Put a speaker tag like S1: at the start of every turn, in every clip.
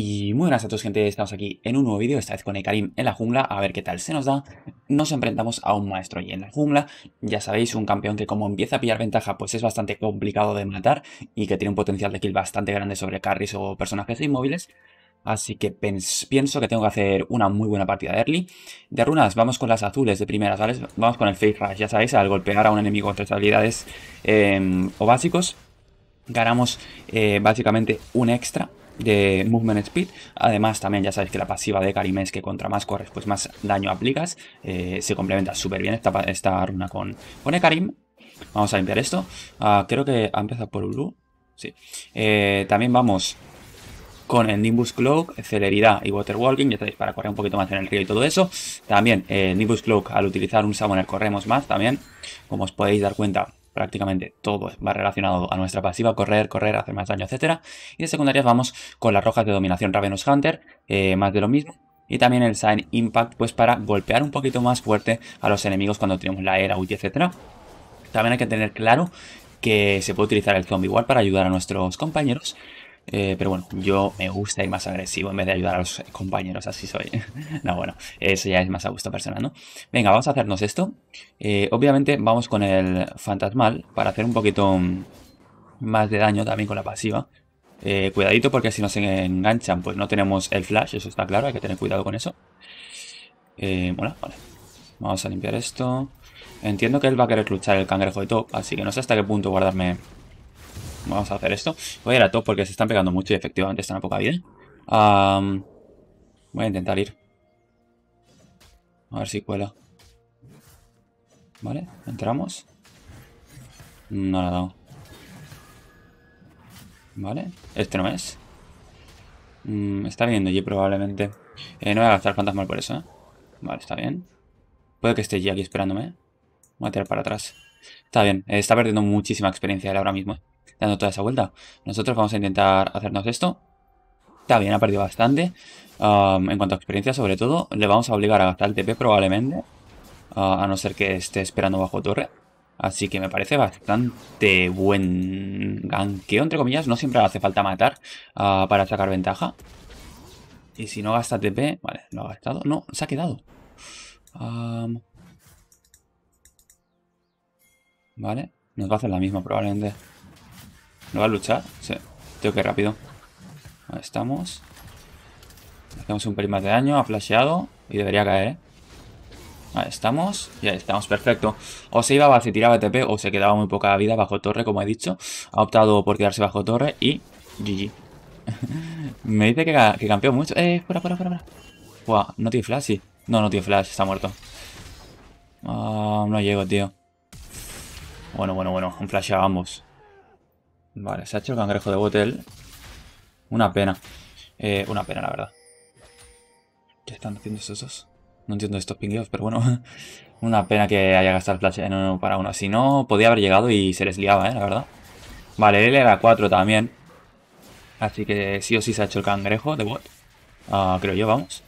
S1: Y muy buenas a todos gente, estamos aquí en un nuevo vídeo, esta vez con Ekarim en la jungla, a ver qué tal se nos da. Nos enfrentamos a un maestro y en la jungla, ya sabéis, un campeón que como empieza a pillar ventaja pues es bastante complicado de matar y que tiene un potencial de kill bastante grande sobre carries o personajes inmóviles. Así que pienso que tengo que hacer una muy buena partida de early. De runas, vamos con las azules de primeras, ¿vale? Vamos con el fake Rush, ya sabéis, al golpear a un enemigo con tres habilidades em, o básicos ganamos eh, básicamente un extra de Movement Speed. Además, también ya sabéis que la pasiva de Karim es que contra más corres, pues más daño aplicas. Eh, se complementa súper bien esta, runa con, pone Karim. Vamos a limpiar esto. Ah, creo que ha empezado por Ulu. Sí. Eh, también vamos con el Nimbus Cloak, celeridad y water walking ya sabéis, para correr un poquito más en el río y todo eso. También el eh, Nimbus Cloak, al utilizar un Summoner corremos más también, como os podéis dar cuenta prácticamente todo va relacionado a nuestra pasiva, correr, correr, hacer más daño, etc. Y de secundarias vamos con las rojas de dominación Ravenous Hunter, eh, más de lo mismo. Y también el Sign Impact, pues para golpear un poquito más fuerte a los enemigos cuando tenemos la era, ulti, etc. También hay que tener claro que se puede utilizar el Zombie igual para ayudar a nuestros compañeros eh, pero bueno, yo me gusta ir más agresivo en vez de ayudar a los compañeros, así soy. no, bueno, eso ya es más a gusto personal, ¿no? Venga, vamos a hacernos esto. Eh, obviamente vamos con el fantasmal para hacer un poquito mm, más de daño también con la pasiva. Eh, cuidadito porque si nos enganchan pues no tenemos el flash, eso está claro, hay que tener cuidado con eso. bueno, vale. Vamos a limpiar esto. Entiendo que él va a querer luchar el cangrejo de top, así que no sé hasta qué punto guardarme Vamos a hacer esto. Voy a ir a top porque se están pegando mucho y efectivamente están a poca vida. voy a intentar ir. A ver si cuela. Vale, entramos. No la ha dado. Vale, este no es. Mm, está viniendo G probablemente. Eh, no voy a gastar fantasma por eso, ¿eh? Vale, está bien. Puede que esté allí aquí esperándome. Voy a tirar para atrás. Está bien, eh, está perdiendo muchísima experiencia ahora mismo dando toda esa vuelta. Nosotros vamos a intentar hacernos esto. Está bien, ha perdido bastante. Um, en cuanto a experiencia, sobre todo, le vamos a obligar a gastar el TP probablemente. Uh, a no ser que esté esperando bajo torre. Así que me parece bastante buen ganqueo, entre comillas. No siempre hace falta matar uh, para sacar ventaja. Y si no gasta TP... Vale, lo ha gastado. No, se ha quedado. Um, vale, nos va a hacer la misma probablemente. ¿No va a luchar? Sí. Tengo que rápido. Ahí estamos. Hacemos un pelín de daño. Ha flasheado. Y debería caer, ¿eh? Ahí estamos. Y ahí estamos. Perfecto. O se iba, y tiraba TP o se quedaba muy poca vida bajo torre, como he dicho. Ha optado por quedarse bajo torre y... GG. Me dice que, que campeó mucho. Eh, fuera, fuera, fuera, Buah, no tiene flash, sí. No, no tiene flash. Está muerto. Ah, no llego, tío. Bueno, bueno, bueno. Un flash a ambos. Vale, se ha hecho el cangrejo de botel. Una pena. Eh, una pena, la verdad. ¿Qué están haciendo estos dos? No entiendo estos pingueos, pero bueno. una pena que haya gastado el flash en uno para uno. Si no, podía haber llegado y se les liaba, ¿eh? La verdad. Vale, él era 4 también. Así que sí o sí se ha hecho el cangrejo de bot. Ah, creo yo, vamos.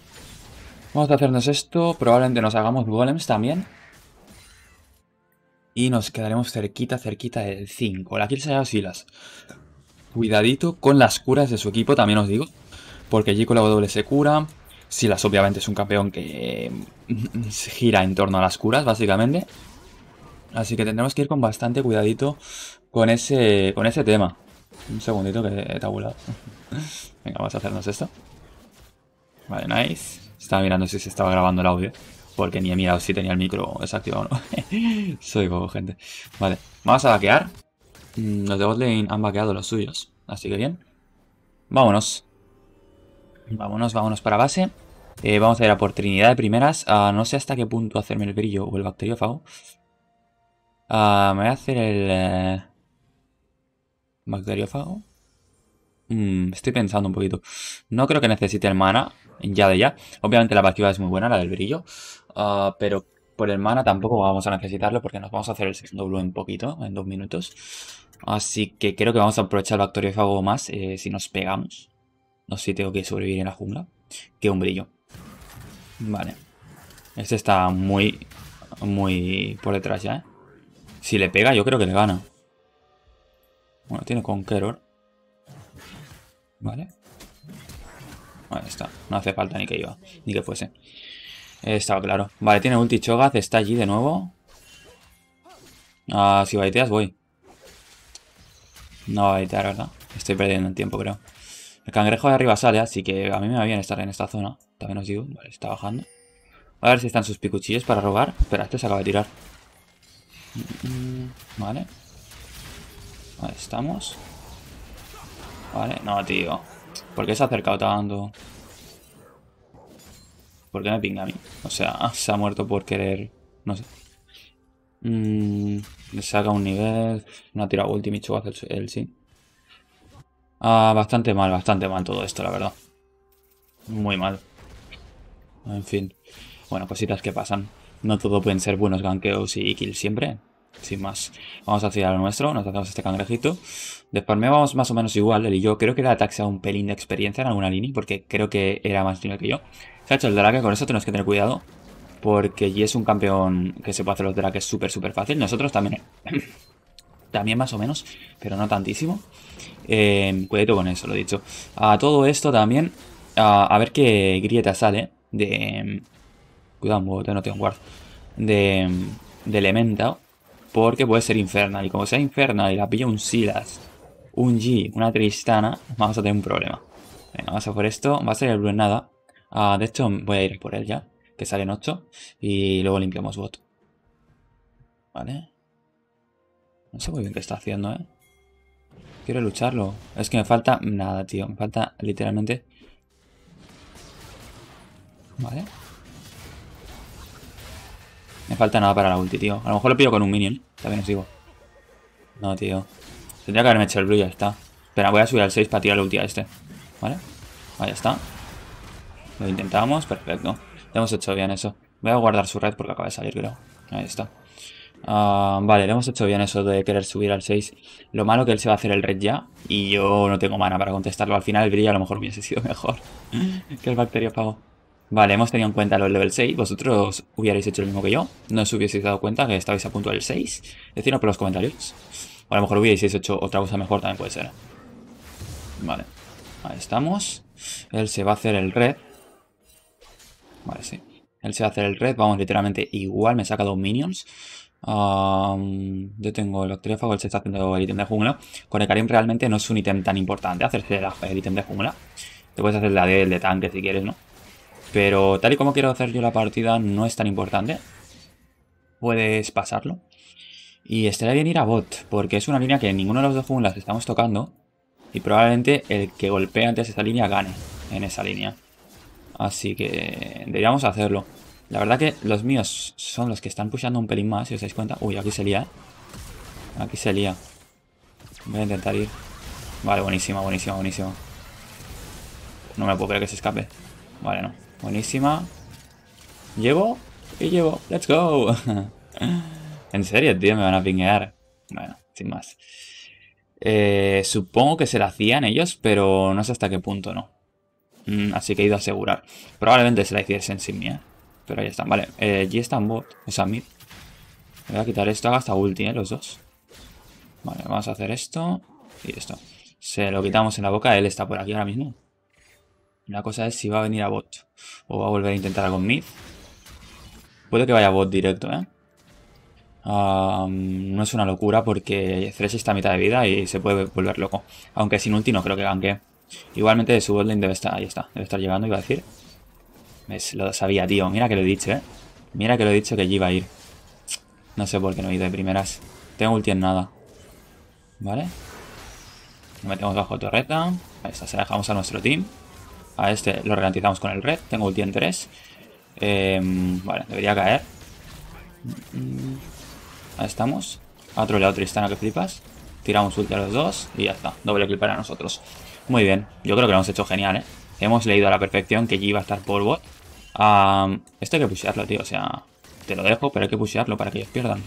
S1: Vamos a hacernos esto. Probablemente nos hagamos golems también y nos quedaremos cerquita, cerquita del 5. La se a Silas Cuidadito con las curas de su equipo, también os digo. Porque allí con la W se cura. Silas obviamente es un campeón que mm, mm, gira en torno a las curas, básicamente. Así que tendremos que ir con bastante cuidadito con ese, con ese tema. Un segundito que he tabulado. Venga, vamos a hacernos esto. Vale, nice. Estaba mirando si se estaba grabando el audio. Porque ni he mirado si tenía el micro desactivado o no. Soy bobo, gente. Vale, vamos a vaquear. Mm, los de botlane han vaqueado los suyos. Así que bien. Vámonos. Vámonos, vámonos para base. Eh, vamos a ir a por Trinidad de primeras. Ah, no sé hasta qué punto hacerme el brillo o el bacteriófago. Ah, me voy a hacer el... Eh, bacteriófago. Mm, estoy pensando un poquito. No creo que necesite el mana ya de ya. Obviamente la partida es muy buena, la del brillo, ah, pero por el mana tampoco vamos a necesitarlo porque nos vamos a hacer el segundo blue en poquito, en dos minutos. Así que creo que vamos a aprovechar el Fuego más eh, si nos pegamos. No sé si tengo que sobrevivir en la jungla. Que un brillo. Vale. Este está muy, muy por detrás ya, ¿eh? Si le pega, yo creo que le gana. Bueno, tiene Conqueror. Vale está. No hace falta ni que iba, ni que fuese. estaba claro. Vale, tiene ulti Cho'Gath, está allí de nuevo. Ah, si baiteas voy. No va a baitear, ¿verdad? Estoy perdiendo el tiempo, creo. El cangrejo de arriba sale, así que a mí me va bien estar en esta zona. También os digo, vale, está bajando. A ver si están sus picuchillos para robar. Espera, este se acaba de tirar. Mm, vale. Ahí estamos. Vale, no, tío. ¿Por qué se ha acercado tanto? ¿Por qué me pinga a mí? O sea, se ha muerto por querer... No sé. Mm, le saca un nivel. No ha tirado ulti, Micho hace sí. Ah, bastante mal, bastante mal todo esto, la verdad. Muy mal. En fin. Bueno, cositas que pasan. No todo pueden ser buenos gankeos y kills siempre. Sin más, vamos a hacer lo nuestro, nos hacemos este cangrejito. Después me vamos más o menos igual, él y yo. Creo que le taxa un pelín de experiencia en alguna línea, porque creo que era más nivel que yo. Se ha hecho el drake, con eso tenemos que tener cuidado, porque y es un campeón que se puede hacer los drakes súper, súper fácil. Nosotros también, también más o menos, pero no tantísimo. Eh, em, cuidado con eso, lo he dicho. A todo esto también, a, ver qué grieta sale de... Em, cuidado, no tengo guard. De, em, de Elementa porque puede ser infernal. Y como sea infernal y la pilla un Silas, un G, una Tristana, vamos a tener un problema. Venga, vamos a por esto. Va a salir el blue en nada. Ah, de hecho, voy a ir por él ya. Que en 8. Y luego limpiamos bot. Vale. No sé muy bien qué está haciendo, ¿eh? Quiero lucharlo. Es que me falta nada, tío. Me falta literalmente... Vale. Me falta nada para la ulti, tío. A lo mejor lo pillo con un minion. También os digo. No, tío. Tendría que haberme hecho el blue ya está. Espera, voy a subir al 6 para tirar la ulti a este. ¿Vale? Ahí está. Lo intentamos. Perfecto. Le hemos hecho bien eso. Voy a guardar su red porque acaba de salir, creo. Ahí está. Ah, vale, le hemos hecho bien eso de querer subir al 6. Lo malo que él se va a hacer el red ya y yo no tengo mana para contestarlo. Al final el brillo a lo mejor hubiese sido mejor que el bacterio pago Vale, hemos tenido en cuenta los level 6. Vosotros hubierais hecho lo mismo que yo. No os hubieseis dado cuenta que estabais a punto del 6. Decidnos por los comentarios. O a lo mejor hubierais hecho otra cosa mejor, también puede ser. Vale. Ahí estamos. Él se va a hacer el red. Vale, sí. Él se va a hacer el red. Vamos, literalmente igual. Me saca dos minions. yo tengo el octéfago, él se está haciendo el ítem de jungla. Con el Karim realmente no es un ítem tan importante hacerse el, ítem de jungla. Te puedes hacer la de, el de tanque si quieres, ¿no? Pero tal y como quiero hacer yo la partida no es tan importante. Puedes pasarlo. Y estaría bien ir a bot, porque es una línea que ninguno de los dos junglas que estamos tocando. Y probablemente el que golpee antes esa línea gane en esa línea. Así que deberíamos hacerlo. La verdad que los míos son los que están pushando un pelín más, si os dais cuenta. Uy, aquí se lía. ¿eh? Aquí se lía. Voy a intentar ir. Vale, buenísima, buenísima, buenísima. No me puedo creer que se escape. Vale, no. Buenísima. Llevo y llevo. ¡Let's go! en serio, tío, me van a pinguear. Bueno, sin más. Eh, supongo que se la hacían ellos, pero no sé hasta qué punto, ¿no? Mm, así que he ido a asegurar. Probablemente se la hiciesen sin mí, ¿eh? Pero ahí están, vale. Eh, G están bot, o sea, mid. voy a quitar esto, haga hasta ulti, ¿eh? Los dos. Vale, vamos a hacer esto y esto. Se lo quitamos en la boca, él está por aquí ahora mismo. La cosa es si va a venir a bot o va a volver a intentar algo en mid. Puede que vaya a bot directo, ¿eh? no es una locura porque Thresh está a mitad de vida y se puede volver loco. Aunque sin ulti no creo que ganque. Igualmente su botlane debe estar, ahí está, debe estar llegando, iba a decir. Lo sabía, tío. Mira que lo he dicho, ¿eh? Mira que lo he dicho que allí iba a ir. No sé por qué no he ido de primeras. Tengo ulti en nada. ¿Vale? Lo metemos bajo torreta. Ahí está, se la dejamos a nuestro team. A este lo ralentizamos con el red. Tengo ulti en 3. Em, vale, debería caer. Mm, ahí estamos. a otro lado Tristana que flipas. Tiramos ulti a los dos y ya está. Doble clip para nosotros. Muy bien. Yo creo que lo hemos hecho genial, ¿eh? Hemos leído a la perfección que G iba a estar por bot. esto hay que pushearlo, tío. O sea, te lo dejo, pero hay que pushearlo para que ellos pierdan.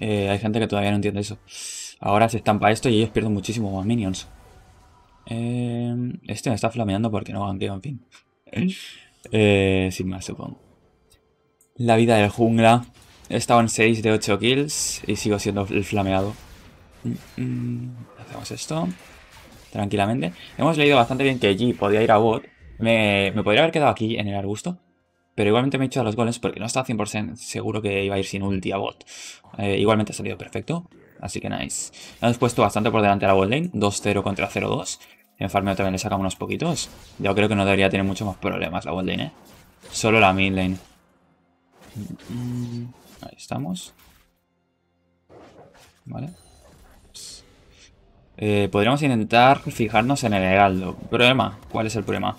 S1: Eh, hay gente que todavía no entiende eso. Ahora se estampa esto y ellos pierden muchísimo más minions. Eh, este me está flameando porque no ganqueo, en fin. Eh, sin más, supongo. La vida del jungla. He estado en 6 de 8 kills y sigo siendo el flameado. Mm, mm, hacemos esto tranquilamente. Hemos leído bastante bien que G podía ir a bot. Me, podría haber quedado aquí en el arbusto. Pero igualmente me he hecho a los goles porque no estaba 100% seguro que iba a ir sin ulti a bot. Eh, igualmente ha salido perfecto. Así que nice. Hemos puesto bastante por delante a la world Lane. 2-0 contra 0-2. En farmeo también le sacamos unos poquitos. Yo creo que no debería tener muchos más problemas la Gold Lane, ¿eh? Solo la mid lane. Mm, ahí estamos. Vale. Eh, podríamos intentar fijarnos en el Heraldo. Problema. ¿Cuál es el problema?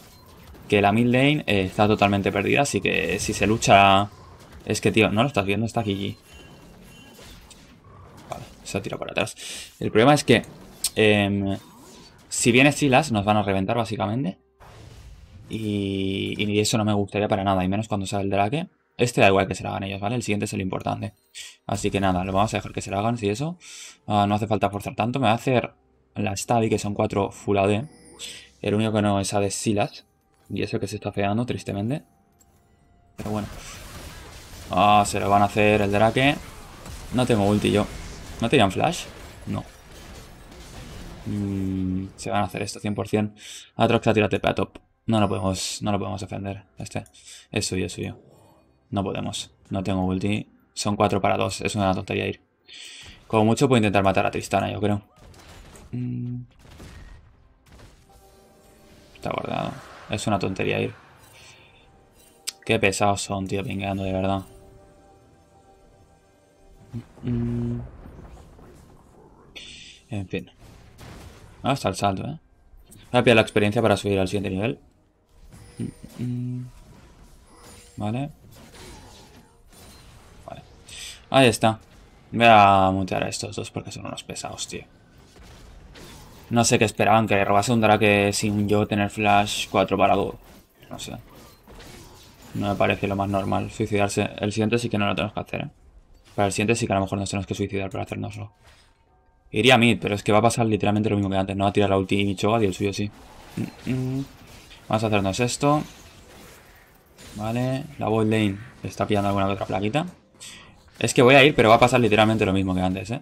S1: Que la mid lane eh, está totalmente perdida, así que si se lucha... Es que, tío, no lo estás viendo, está aquí se ha tirado para atrás. El problema es que... Em, si viene Silas, nos van a reventar, básicamente. Y, y, eso no me gustaría para nada, y menos cuando sale el drake. Este da igual que se lo hagan ellos, ¿vale? El siguiente es el importante. Así que nada, lo vamos a dejar que se lo hagan, si eso. Ah, no hace falta forzar tanto. Me va a hacer la Stabi, que son cuatro Full AD. El único que no es AD es Silas. Y eso que se está feando, tristemente. Pero bueno. Ah, se lo van a hacer el drake. No tengo ulti yo. ¿No tenían flash? No. Mm, se van a hacer esto 100%. Atrox ha tira TP a top. No lo podemos, no lo podemos defender. Este es suyo, es suyo. No podemos. No tengo ulti. Son 4 para 2. Es una tontería ir. Como mucho puedo intentar matar a Tristana, yo creo. Mm. Está guardado. Es una tontería ir. Qué pesados son, tío, pingando, de verdad. Mm. En fin. Hasta ah, el salto, ¿eh? Voy a la experiencia para subir al siguiente nivel. Vale. Vale. Ahí está. Voy a mutear a estos dos porque son unos pesados, tío. No sé qué esperaban, que le robase un drake sin yo tener flash 4 para 2. No sé. No me parece lo más normal. Suicidarse. El siguiente sí que no lo tenemos que hacer, ¿eh? Para el siguiente sí que a lo mejor nos tenemos que suicidar para hacernoslo. Iría a mid, pero es que va a pasar literalmente lo mismo que antes. No va a tirar la ulti choga, y el suyo sí. Mm, mm. Vamos a hacernos esto. Vale, la bot lane está pillando alguna otra plaquita. Es que voy a ir, pero va a pasar literalmente lo mismo que antes, ¿eh?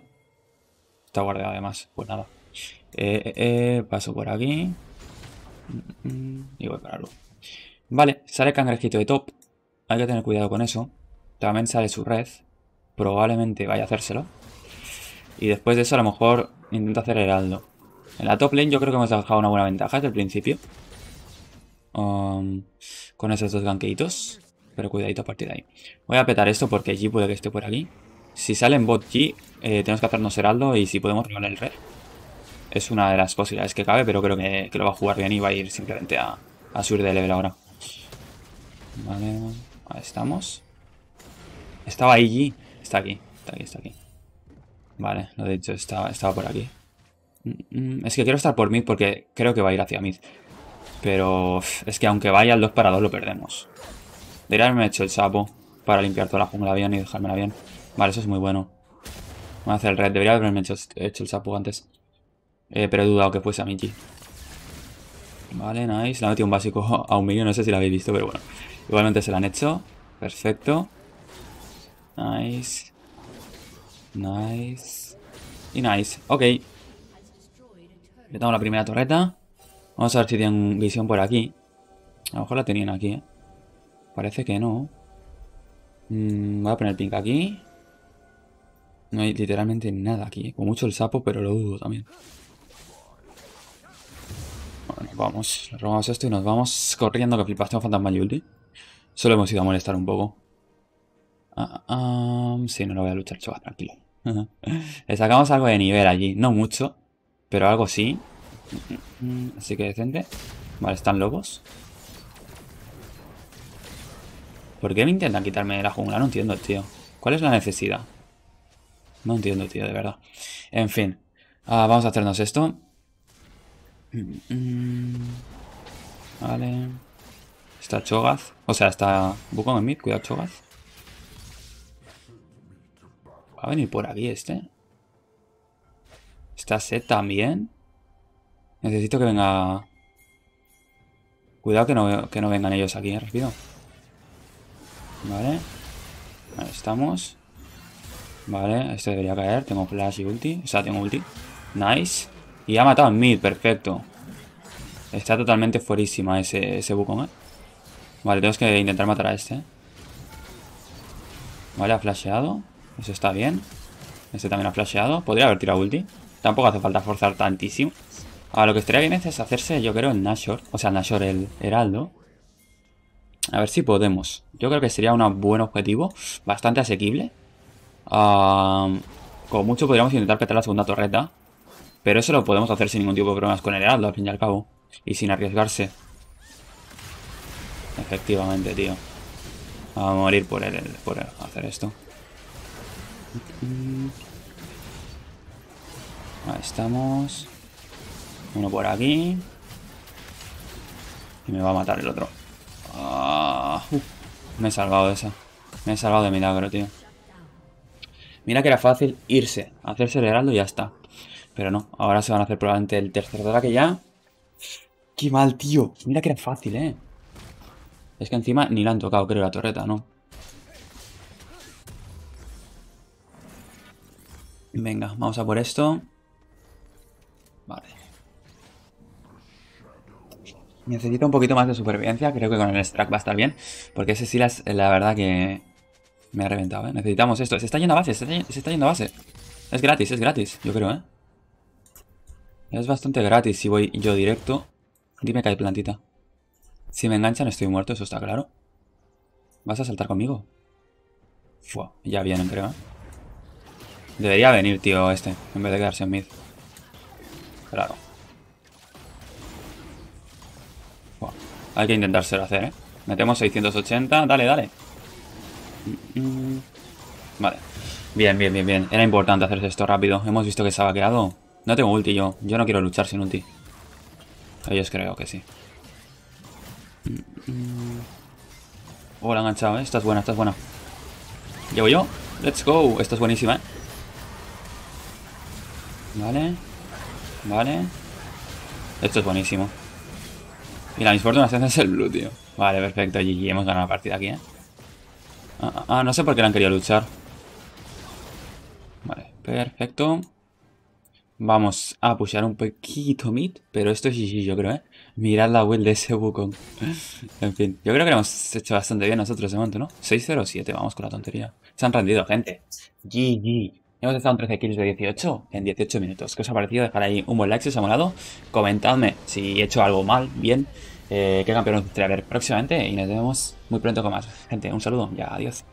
S1: Está guardado además, pues nada. Eh, eh, eh, paso por aquí. Mm, y voy para luego. Vale, sale cangrejito de top. Hay que tener cuidado con eso. También sale su red. Probablemente vaya a hacérselo. Y después de eso a lo mejor intento hacer heraldo. En la top lane yo creo que hemos dejado una buena ventaja desde el principio. Um, con esos dos ganqueitos. Pero cuidadito a partir de ahí. Voy a petar esto porque G puede que esté por aquí. Si sale en bot G, eh, tenemos que hacernos heraldo y si podemos robar el red. Es una de las posibilidades que cabe, pero creo que, lo va a jugar bien y va a ir simplemente a, a subir de level ahora. Vale, ahí estamos. Estaba G. Está aquí, está aquí, está aquí. Vale, lo he dicho, estaba, estaba por aquí. Mm, mm, es que quiero estar por mid porque creo que va a ir hacia mid. Pero es que aunque vaya al 2 para 2 lo perdemos. Debería haberme hecho el sapo para limpiar toda la jungla bien y dejármela bien. Vale, eso es muy bueno. Voy a hacer el red. Debería haberme hecho, el sapo antes. Eh, pero he dudado que fuese a Mickey. Vale, nice. Le ha metido un básico a un millón. No sé si lo habéis visto, pero bueno. Igualmente se lo han hecho. Perfecto. Nice. Nice. Y nice. Ok. Le damos la primera torreta. Vamos a ver si tienen visión por aquí. A lo mejor la tenían aquí, ¿eh? Parece que no. Mm, voy a poner pink aquí. No hay literalmente nada aquí. ¿eh? Con mucho el sapo, pero lo dudo también. Bueno, vamos. robamos esto y nos vamos corriendo que flipaste un fantasma y Solo hemos ido a molestar un poco. Ah, um, sí, no lo voy a luchar, chaval, tranquilo. Le sacamos algo de nivel allí. No mucho, pero algo sí. Así que decente. Vale, están lobos. ¿Por qué me intentan quitarme de la jungla? No entiendo, tío. ¿Cuál es la necesidad? No entiendo, tío, de verdad. En fin. Ah, vamos a hacernos esto. Vale. Está Chogaz. O sea, está Bukong en mid. Cuidado, Chogaz. Va a venir por aquí este. ¿Está set también? Necesito que venga... Cuidado que no, vengan ellos aquí, rápido. Vale. Ahí estamos. Vale, este debería caer. Tengo flash y ulti. O sea, tengo ulti. Nice. Y ha matado a mid, perfecto. Está totalmente fuerísima ese, ese ¿eh? Vale, tenemos que intentar matar a este. Vale, ha flasheado. Eso está bien. Este también ha flasheado. Podría haber tirado ulti. Tampoco hace falta forzar tantísimo. Ahora lo que estaría bien es hacerse, yo creo, el Nashor. O sea, el Nashor el Heraldo. A ver si podemos. Yo creo que sería un buen objetivo. Bastante asequible. con como mucho podríamos intentar petar la segunda torreta. Pero eso lo podemos hacer sin ningún tipo de problemas con el Heraldo, al fin y al cabo. Y sin arriesgarse. Efectivamente, tío. Vamos a morir por el, por hacer esto. Ahí estamos. Uno por aquí. Y me va a matar el otro. Ah, uh, me he salvado de esa. Me he salvado de milagro, tío. Mira que era fácil irse, hacerse el heraldo y ya está. Pero no, ahora se van a hacer probablemente el tercer que ya. ¡Qué mal, tío! Mira que era fácil, ¿eh? Es que encima ni la han tocado, creo, la torreta, ¿no? Venga, vamos a por esto. Vale. Necesito un poquito más de supervivencia. Creo que con el extract va a estar bien. Porque ese sí, la, la verdad que me ha reventado, ¿eh? Necesitamos esto. Se está yendo a base, se está, yendo a base. Es gratis, es gratis, yo creo, ¿eh? Es bastante gratis si voy yo directo. Dime que hay plantita. Si me enganchan estoy muerto, eso está claro. ¿Vas a saltar conmigo? Fua, ya vienen, creo, ¿eh? Debería venir, tío, este, en vez de quedarse en mid. Claro. Bueno, hay que intentárselo hacer, ¿eh? Metemos 680. Dale, dale. Vale. Bien, bien, bien, bien. Era importante hacerse esto rápido. Hemos visto que se ha quedado. No tengo ulti yo. Yo no quiero luchar sin ulti. Ellos creo que sí. Hola la enganchado, ¿eh? Esta es buena, esta es buena. Llevo yo. Let's go. Esta es buenísima, ¿eh? Vale. Vale. Esto es buenísimo. Y la misma es el blue, tío. Vale, perfecto. GG, hemos ganado la partida aquí, ¿eh? Ah, ah, ah, no sé por qué no han querido luchar. Vale, perfecto. Vamos a pushar un poquito mid, pero esto es GG, yo creo, ¿eh? Mirad la build de ese Wukong. en fin, yo creo que lo hemos hecho bastante bien nosotros de momento, ¿no? 6-0-7, vamos con la tontería. Se han rendido, gente. GG. Hemos estado en 13 kills de 18 en 18 minutos. ¿Qué os ha parecido? Dejar ahí un buen like si os ha molado. Comentadme si he hecho algo mal, bien. Eh, qué campeón os gustaría ver próximamente. Y nos vemos muy pronto con más. Gente, un saludo y adiós.